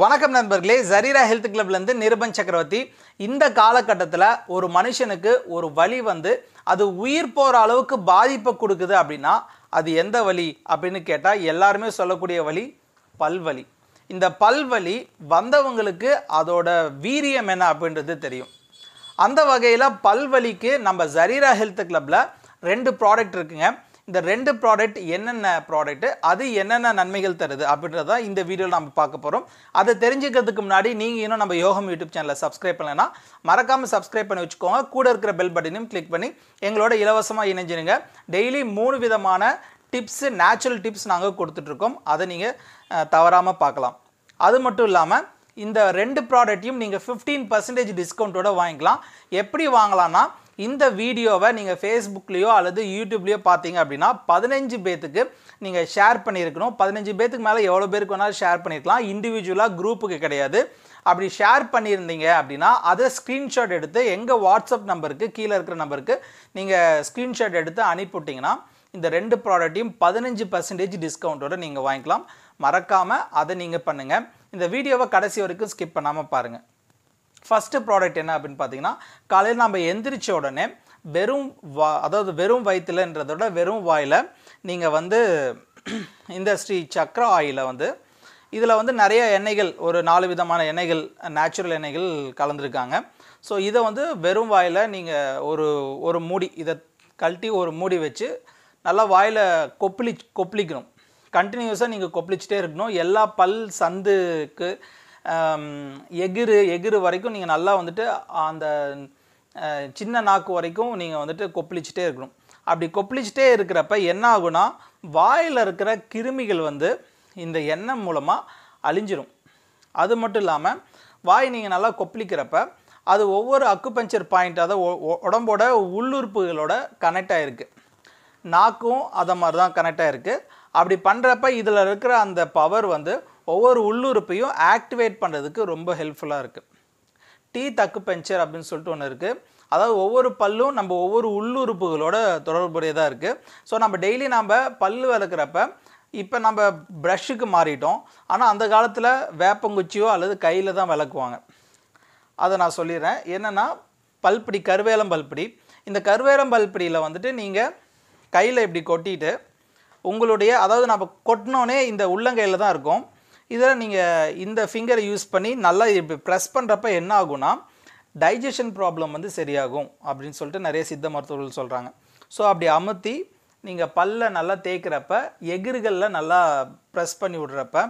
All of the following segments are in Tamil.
வணக்கம் நண்பர்களே ஜரீரா ஹெல்த் கிளப்லேருந்து நிருபன் சக்கரவர்த்தி இந்த காலகட்டத்தில் ஒரு மனுஷனுக்கு ஒரு வழி வந்து அது உயிர் போகிற அளவுக்கு பாதிப்பை கொடுக்குது அப்படின்னா அது எந்த வழி அப்படின்னு கேட்டால் எல்லாருமே சொல்லக்கூடிய வழி பல்வலி இந்த பல்வலி வந்தவங்களுக்கு அதோட வீரியம் என்ன அப்படின்றது தெரியும் அந்த வகையில் பல்வலிக்கு நம்ம ஜரீரா ஹெல்த் கிளப்பில் ரெண்டு ப்ராடக்ட் இருக்குங்க இந்த ரெண்டு ப்ராடக்ட் என்னென்ன ப்ராடக்ட்டு அது என்னென்ன நன்மைகள் தருது அப்படின்றத இந்த வீடியோவில் நம்ம பார்க்க போகிறோம் அதை தெரிஞ்சுக்கிறதுக்கு முன்னாடி நீங்கள் இன்னும் நம்ம யோகம் யூடியூப் சேனலை சப்ஸ்கிரைப் பண்ணலைன்னா மறக்காமல் சப்ஸ்கிரைப் பண்ணி வச்சுக்கோங்க கூட இருக்கிற பெல் பட்டனையும் கிளிக் பண்ணி எங்களோட இலவசமாக இணைஞ்சிருங்க டெய்லி மூணு விதமான டிப்ஸு நேச்சுரல் டிப்ஸ் நாங்கள் கொடுத்துட்ருக்கோம் அதை நீங்கள் தவறாமல் பார்க்கலாம் அது மட்டும் இல்லாமல் இந்த ரெண்டு ப்ராடக்ட்டையும் நீங்கள் ஃபிஃப்டீன் பர்சன்டேஜ் டிஸ்கவுண்ட்டோட வாங்கிக்கலாம் எப்படி வாங்கலாம்னா இந்த வீடியோவை நீங்கள் ஃபேஸ்புக்லேயோ அல்லது யூடியூப்லேயோ பார்த்தீங்க அப்படின்னா பதினஞ்சு பேத்துக்கு நீங்கள் ஷேர் பண்ணியிருக்கணும் பதினஞ்சு பேத்துக்கு மேலே எவ்வளோ பேருக்கு வேணாலும் ஷேர் பண்ணியிருக்கலாம் இண்டிவிஜுவலாக குரூப்புக்கு கிடையாது அப்படி ஷேர் பண்ணியிருந்தீங்க அப்படின்னா அதை ஸ்க்ரீன்ஷாட் எடுத்து எங்கள் வாட்ஸ்அப் நம்பருக்கு கீழே இருக்கிற நம்பருக்கு நீங்கள் ஸ்க்ரீன்ஷாட் எடுத்து அனுப்பிவிட்டிங்கன்னா இந்த ரெண்டு ப்ராடக்ட்டையும் பதினஞ்சு பர்சன்டேஜ் டிஸ்கவுண்ட்டோடு நீங்கள் வாங்கிக்கலாம் மறக்காமல் அதை நீங்கள் பண்ணுங்கள் இந்த வீடியோவை கடைசி வரைக்கும் ஸ்கிப் பண்ணாமல் பாருங்கள் ஃபஸ்ட்டு ப்ராடக்ட் என்ன அப்படின்னு பார்த்தீங்கன்னா காலையில் நம்ம எந்திரிச்ச உடனே வெறும் வா அதாவது வெறும் வயிற்றுலன்றதோட வெறும் வாயில் நீங்கள் வந்து இந்த ஸ்ரீ சக்ரா ஆயில வந்து இதில் வந்து நிறைய எண்ணெய்கள் ஒரு நாலு விதமான எண்ணெய்கள் நேச்சுரல் எண்ணெய்கள் கலந்துருக்காங்க ஸோ இதை வந்து வெறும் வாயில் நீங்கள் ஒரு ஒரு மூடி இதை கழட்டி ஒரு மூடி வச்சு நல்லா வாயில் கொப்பளி கொப்பளிக்கணும் கண்டினியூஸாக நீங்கள் கொப்பளிச்சிட்டே இருக்கணும் எல்லா பல் சந்துக்கு எகிரு எகிரு வரைக்கும் நீங்கள் நல்லா வந்துட்டு அந்த சின்ன நாக்கு வரைக்கும் நீங்கள் வந்துட்டு கொப்பளிச்சுட்டே இருக்கணும் அப்படி கொப்பளிச்சுட்டே இருக்கிறப்ப என்ன ஆகுனா வாயில் இருக்கிற கிருமிகள் வந்து இந்த எண்ணெய் மூலமாக அழிஞ்சிரும் அது மட்டும் இல்லாமல் வாய் நீங்கள் நல்லா கொப்பளிக்கிறப்ப அது ஒவ்வொரு அக்குபஞ்சர் பாயிண்ட்டாக தான் உடம்போட உள்ளுறுப்புகளோட கனெக்ட் ஆகிருக்கு நாக்கும் அதை மாதிரி தான் கனெக்ட் ஆகிருக்கு அப்படி பண்ணுறப்ப இதில் இருக்கிற அந்த பவர் வந்து ஒவ்வொரு உள்ளுறுப்பையும் ஆக்டிவேட் பண்ணுறதுக்கு ரொம்ப ஹெல்ப்ஃபுல்லாக இருக்குது டீ தக்கு பெஞ்சர் அப்படின்னு சொல்லிட்டு ஒன்று இருக்குது அதாவது ஒவ்வொரு பல்லும் நம்ம ஒவ்வொரு உள்ளுறுப்புகளோட தொடர்புடையதாக இருக்குது ஸோ நம்ம டெய்லி நம்ம பல் வளர்க்குறப்ப இப்போ நம்ம ப்ரஷ்ஷுக்கு மாறிட்டோம் ஆனால் அந்த காலத்தில் வேப்பங்குச்சியோ அல்லது கையில் தான் விளக்குவாங்க அதை நான் சொல்லிடுறேன் என்னென்னா பல்படி கருவேலம் பல்படி இந்த கருவேலம் பல்படியில் வந்துட்டு நீங்கள் கையில் இப்படி கொட்டிட்டு உங்களுடைய அதாவது நம்ம கொட்டினோன்னே இந்த உள்ளங்கையில் தான் இருக்கும் இதில் நீங்கள் இந்த ஃபிங்கரை யூஸ் பண்ணி நல்லா இப்போ ப்ரெஸ் பண்ணுறப்ப என்ன ஆகும்னா டைஜஷன் ப்ராப்ளம் வந்து சரியாகும் அப்படின்னு சொல்லிட்டு நிறைய சித்த மருத்துவர்கள் சொல்கிறாங்க ஸோ அப்படி அமுத்தி நீங்கள் பல்ல நல்லா தேய்க்கிறப்ப எகிர்களில் நல்லா ப்ரெஸ் பண்ணி விடுறப்ப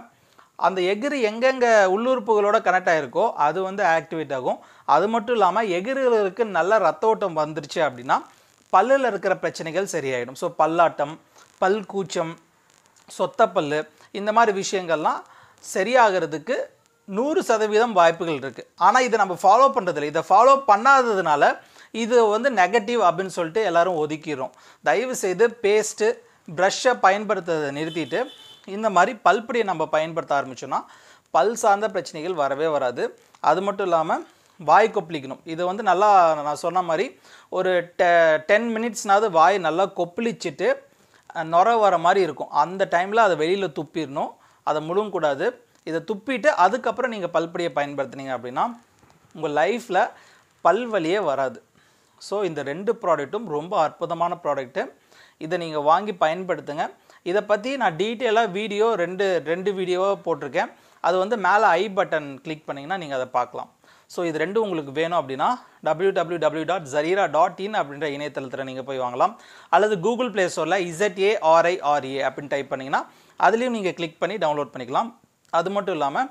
அந்த எகிர் எங்கெங்கே உள்ளுறுப்புகளோட கனெக்ட் ஆகிருக்கோ அது வந்து ஆக்டிவேட் ஆகும் அது மட்டும் இல்லாமல் எகிர்களுக்கு நல்ல ரத்த ஓட்டம் வந்துருச்சு அப்படின்னா பல்லில் இருக்கிற பிரச்சனைகள் சரியாயிடும் ஸோ பல்லாட்டம் பல் கூச்சம் சொத்தப்பல் இந்த மாதிரி விஷயங்கள்லாம் சரியாகிறதுக்கு நூறு சதவீதம் வாய்ப்புகள் இருக்குது ஆனால் இதை நம்ம ஃபாலோ பண்ணுறதில்ல இதை ஃபாலோ பண்ணாததுனால இது வந்து நெகட்டிவ் அப்படின்னு சொல்லிட்டு எல்லோரும் ஒதுக்கிடுறோம் தயவு செய்து பேஸ்ட்டு ப்ரஷ்ஷை பயன்படுத்துறதை நிறுத்திட்டு இந்த மாதிரி பல்படியை நம்ம பயன்படுத்த ஆரம்பித்தோன்னா பல் சார்ந்த பிரச்சனைகள் வரவே வராது அது மட்டும் இல்லாமல் வாய் கொப்பளிக்கணும் இதை வந்து நல்லா நான் சொன்ன மாதிரி ஒரு டெ டென் மினிட்ஸ்னாவது வாய் நல்லா கொப்பளிச்சுட்டு நுர வர மாதிரி இருக்கும் அந்த டைமில் அதை வெளியில் துப்பிடணும் அதை முழுங்கக்கூடாது இதை துப்பிட்டு அதுக்கப்புறம் நீங்கள் பல்படியை பயன்படுத்தினீங்க அப்படின்னா உங்கள் லைஃப்பில் பல்வழியே வராது ஸோ இந்த ரெண்டு ப்ராடக்ட்டும் ரொம்ப அற்புதமான ப்ராடக்ட்டு இதை நீங்கள் வாங்கி பயன்படுத்துங்க இதை பற்றி நான் டீட்டெயிலாக வீடியோ ரெண்டு ரெண்டு வீடியோவாக போட்டிருக்கேன் அது வந்து மேலே ஐ பட்டன் கிளிக் பண்ணிங்கன்னா நீங்கள் அதை பார்க்கலாம் ஸோ இது ரெண்டும் உங்களுக்கு வேணும் அப்படின்னா W W W dot Jarira dot in அப்படின்ற இணையதளத்தில் நீங்கள் போய் வாங்கலாம் அல்லது கூகுள் ப்ளே ஸ்டோரில் ஆர்ஐ ஆர்ஏ அப்படின்னு டைப் பண்ணிங்கன்னா அதுலேயும் நீங்கள் கிளிக் பண்ணி டவுன்லோட் பண்ணிக்கலாம் அது மட்டும் இல்லாமல்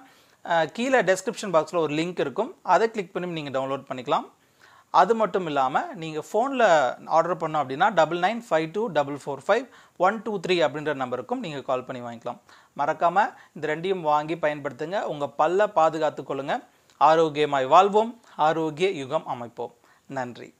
கீழே டெஸ்கிரிப்ஷன் பாக்ஸில் ஒரு லிங்க் இருக்கும் அதை கிளிக் பண்ணி நீங்கள் டவுன்லோட் பண்ணிக்கலாம் அது மட்டும் இல்லாமல் நீங்கள் ஃபோனில் ஆர்டர் பண்ணோம் அப்படின்னா double nine five two double four five one two three அப்படின்ற நம்பருக்கும் நீங்கள் கால் பண்ணி வாங்கிக்கலாம் மறக்காமல் இந்த ரெண்டையும் வாங்கி பயன்படுத்துங்க உங்கள் பல்ல பாதுகாத்து கொள்ளுங்கள் ஆரோக்கியமாய் வாழ்வோம் ஆரோக்கிய யுகம் அமைப்போம் நன்றி